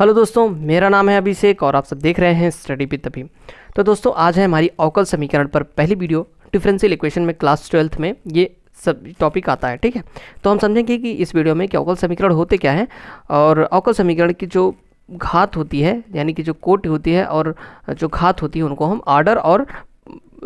hello दोस्तों मेरा नाम है अभिषेक और आप सब देख रहे हैं स्टडी विद अभी तो दोस्तों आज है हमारी अवकल समीकरण पर पहली वीडियो डिफरेंशियल इक्वेशन में क्लास ट्वेल्थ में ये सब टॉपिक आता है ठीक है तो हम समझेंगे कि इस वीडियो में कि अवकल समीकरण होते क्या हैं और अवकल समीकरण की जो घात होती है यानी कि जो कोट होती है और जो घात होती है उनको हम आर्डर और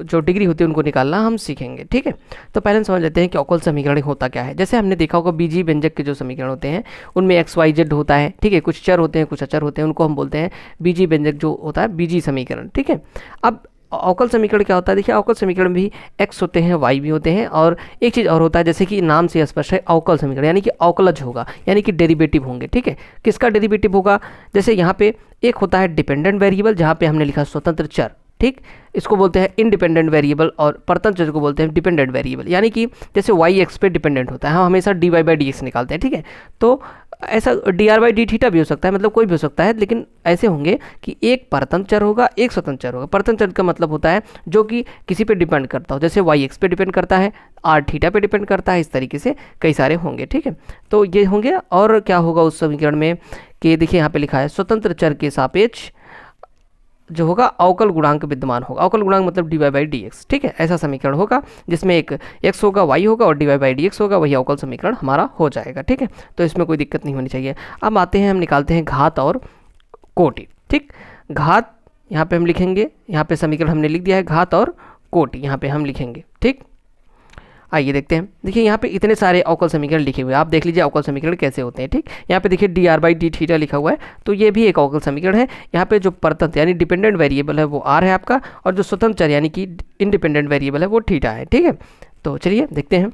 जो डिग्री होती है उनको निकालना हम सीखेंगे ठीक है तो पहले हम समझ लेते हैं कि अवकल समीकरण होता क्या है जैसे हमने देखा होगा बीजी व्यंजक के जो समीकरण होते हैं उनमें एक्स वाई जेड होता है ठीक है कुछ चर होते हैं कुछ अचर होते हैं उनको हम बोलते हैं बीजी व्यंजक जो होता है बीजी समीकरण ठीक है अब अवकल समीकरण क्या होता है देखिए अवकल समीकरण भी एक्स होते हैं वाई भी होते हैं और एक चीज़ और होता है जैसे कि नाम से स्पष्ट है अवकल समीकरण यानी कि अवकलज होगा यानी कि डेरिवेटिव होंगे ठीक है किसका डेरिवेटिव होगा जैसे यहाँ पे एक होता है डिपेंडेंट वेरिएबल जहाँ पे हमने लिखा स्वतंत्र चर ठीक इसको बोलते हैं इंडिपेंडेंट वेरिएबल और परतन परतंत्र को बोलते हैं डिपेंडेंट वेरिएबल यानी कि जैसे वाई एक्स पे डिपेंडेंट होता है हम हमेशा d y by d x निकालते हैं ठीक है तो ऐसा d r by d theta भी हो सकता है मतलब कोई भी हो सकता है लेकिन ऐसे होंगे कि एक परतन चर होगा एक स्वतंत्र चर होगा परतन चर का मतलब होता है जो कि किसी पर डिपेंड करता हो जैसे वाई एक्स पे डिपेंड करता है आर थीटा पे डिपेंड करता है इस तरीके से कई सारे होंगे ठीक है तो ये होंगे और क्या होगा उस समीकरण में कि देखिए यहाँ पर लिखा है स्वतंत्र चर के सापेक्ष जो होगा अवकल गुणांक विद्यमान होगा अवकल गुणांक मतलब d y by d x ठीक है ऐसा समीकरण होगा जिसमें एक एक्स होगा वाई होगा और d y by d x होगा वही अवकल समीकरण हमारा हो जाएगा ठीक है तो इसमें कोई दिक्कत नहीं होनी चाहिए अब आते हैं हम निकालते हैं घात और कोटि ठीक घात यहाँ पे हम लिखेंगे यहाँ पे समीकरण हमने लिख दिया है घात और कोटि यहाँ पे हम लिखेंगे ठीक आइए देखते हैं देखिए यहाँ पे इतने सारे अवकल समीकरण लिखे हुए हैं आप देख लीजिए अवकल समीकरण कैसे होते हैं ठीक यहाँ पे देखिए d r by d theta लिखा हुआ है तो ये भी एक अवकल समीकरण है यहाँ पे जो परतंत्र यानी डिपेंडेंट वेरिएबल है वो आर है आपका और जो स्वतंत्र यानी कि इंडिपेंडेंट वेरिएबल है वो थीटा है ठीक है तो चलिए देखते हैं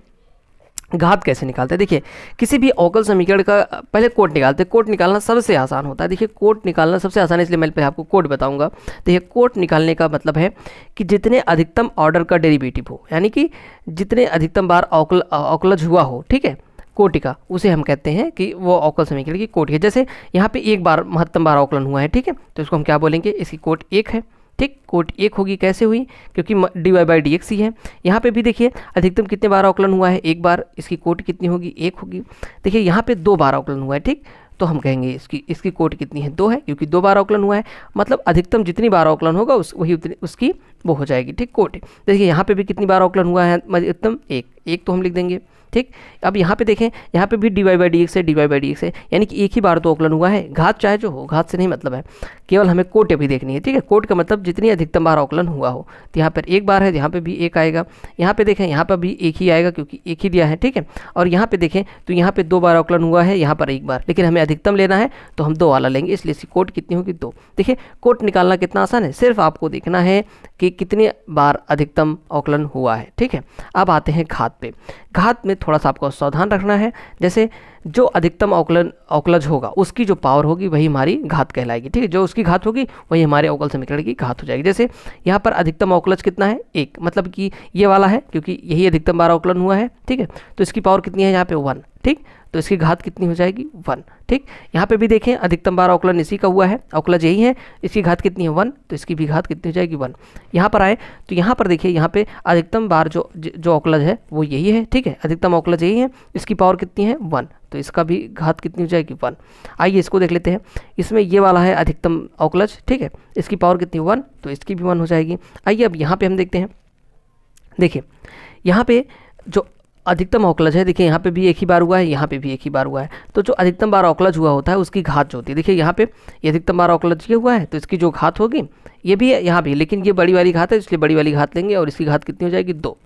घात कैसे निकालते हैं देखिए किसी भी औकल समीकरण का पहले कोट निकालते हैं कोट निकालना सबसे आसान होता है देखिए कोट निकालना सबसे आसान है इसलिए मैं पहले आपको कोट बताऊंगा देखिए कोट निकालने का मतलब है कि जितने अधिकतम ऑर्डर का डेरिवेटिव हो यानी कि जितने अधिकतम बार औकल औकलज हुआ हो ठीक है कोटि का उसे हम कहते हैं कि वो औकल समीकरण की कोटि है जैसे यहाँ पर एक बार महत्तम बार औकलन हुआ है ठीक है तो इसको हम क्या बोलेंगे इसकी कोट एक है ठीक कोट एक होगी कैसे हुई क्योंकि d y by d x ही है यहाँ पे भी देखिए अधिकतम कितने बार अवकलन हुआ है एक बार इसकी कोट कितनी होगी एक होगी देखिए यहाँ पे दो बार अवकलन हुआ है ठीक तो हम कहेंगे इसकी इसकी कोट कितनी है दो है क्योंकि दो बार अवकलन हुआ है मतलब अधिकतम जितनी बार अवकलन होगा उस वही उतनी उसकी वो हो जाएगी ठीक कोट देखिए यहाँ पे भी कितनी बार अवकलन हुआ है अधिकतम एक एक तो हम लिख देंगे ठीक अब यहाँ पे देखें यहाँ पे भी डी वाई बाई डी है डी वाई बाई डी है यानी कि एक ही बार तो ओकलन हुआ है घात चाहे जो हो घात से नहीं मतलब है केवल हमें कोट अभी देखनी है ठीक है कोट का मतलब जितनी अधिकतम बार ओकलन हुआ हो तो यहाँ पर एक बार है यहाँ पर भी एक आएगा यहाँ पर देखें यहाँ पर भी एक ही आएगा क्योंकि एक ही दिया है ठीक है और यहाँ पर देखें तो यहाँ पर दो बार ओकलन हुआ है यहाँ पर एक बार लेकिन हमें अधिकतम लेना है तो हम दो वाला लेंगे इसलिए इसकी कोट कितनी होगी दो देखिए कोट निकालना कितना आसान है सिर्फ आपको देखना है कि कितनी बार अधिकतम औकलन हुआ है ठीक है अब आते हैं घात पे घात में थोड़ा सा आपको सावधान रखना है जैसे जो अधिकतम अवकलन अवकलज होगा उसकी जो पावर होगी वही हमारी घात कहलाएगी ठीक है जो उसकी घात होगी वही हमारे अवकल समीकरण की घात हो जाएगी जैसे यहाँ पर अधिकतम अवकलज कितना है एक मतलब कि ये वाला है क्योंकि यही अधिकतम बार अवकलन हुआ है ठीक है तो इसकी पावर कितनी है यहाँ पे वन ठीक तो इसकी घात कितनी हो जाएगी वन ठीक यहाँ पे भी देखें अधिकतम बार अवकलन इसी का हुआ है अवकलज यही है इसकी घात कितनी है वन तो इसकी भी घात कितनी हो जाएगी वन यहाँ पर आए तो यहाँ पर देखिए यहाँ पे अधिकतम बार जो जो अवकलज है वो यही है ठीक है अधिकतम अवकलज यही है इसकी पावर कितनी है वन तो इसका भी घात कितनी हो जाएगी वन आइए इसको देख लेते हैं इसमें ये वाला है अधिकतम अवकलज ठीक है इसकी पावर कितनी वन तो इसकी भी वन हो जाएगी आइए अब यहाँ पे हम देखते हैं देखिए यहाँ पे जो अधिकतम औकलज है देखिए यहाँ पे भी एक ही बार हुआ है यहाँ पे भी एक ही बार हुआ है तो जो अधिकतम बार औकलज हुआ होता है उसकी घात जो होती है देखिए यहाँ पे ये अधिकतम बार औकलज ये हुआ है तो इसकी जो घात होगी ये भी है यहाँ भी लेकिन ये बड़ी वाली घात है इसलिए बड़ी वाली घात लेंगे और इसकी घात कितनी हो जाएगी दो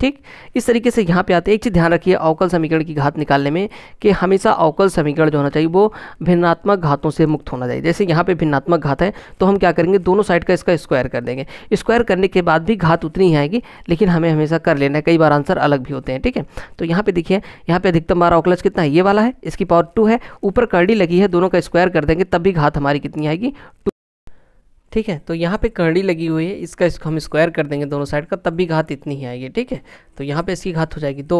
ठीक इस तरीके से यहाँ पे आते हैं एक चीज़ ध्यान रखिए अवकल समीकरण की घात निकालने में कि हमेशा अवकल समीकरण जो होना चाहिए वो भिन्नात्मक घातों से मुक्त होना चाहिए जैसे यहाँ पे भिन्नात्मक घात है तो हम क्या करेंगे दोनों साइड का इसका स्क्वायर कर देंगे स्क्वायर करने के बाद भी घात उतनी ही आएगी लेकिन हमें हमेशा कर लेना है कई बार आंसर अलग भी होते हैं ठीक है तो यहाँ पर देखिए यहाँ पर अधिकतम बार अवकलज कितना है ये वाला है इसकी पावर टू है ऊपर करडी लगी है दोनों का स्क्वायर कर देंगे तब भी घात हमारी कितनी आएगी ठीक है तो यहाँ पे करड़ी लगी हुई है इसका इसको हम स्क्वायर कर देंगे दोनों साइड का तब भी घात इतनी ही आएगी ठीक है तो यहाँ पे इसकी घात हो जाएगी दो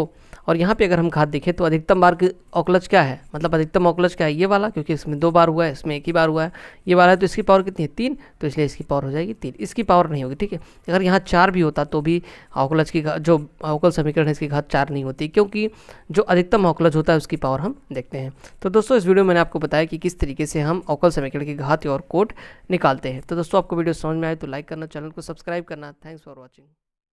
और यहाँ पे अगर हम घात देखें तो अधिकतम बार औकलच क्या है मतलब अधिकतम औकलच क्या है ये वाला क्योंकि इसमें दो बार हुआ है इसमें एक ही बार हुआ है ये वाला है तो इसकी पावर कितनी है तीन तो इसलिए इसकी पावर हो जाएगी तीन इसकी पावर नहीं होगी ठीक है अगर यहाँ चार भी होता तो भी औकलच की जो औकल समीकरण है इसकी घात चार नहीं होती क्योंकि जो अधिकतम औकलच होता है उसकी पावर हम देखते हैं तो दोस्तों इस वीडियो में मैंने आपको बताया कि किस तरीके से हम औकल समीकरण की घात और कोट निकालते हैं तो दोस्तों आपको वीडियो समझ में आए तो लाइक करना चैनल को सब्सक्राइब करना थैंक्स फॉर वॉचिंग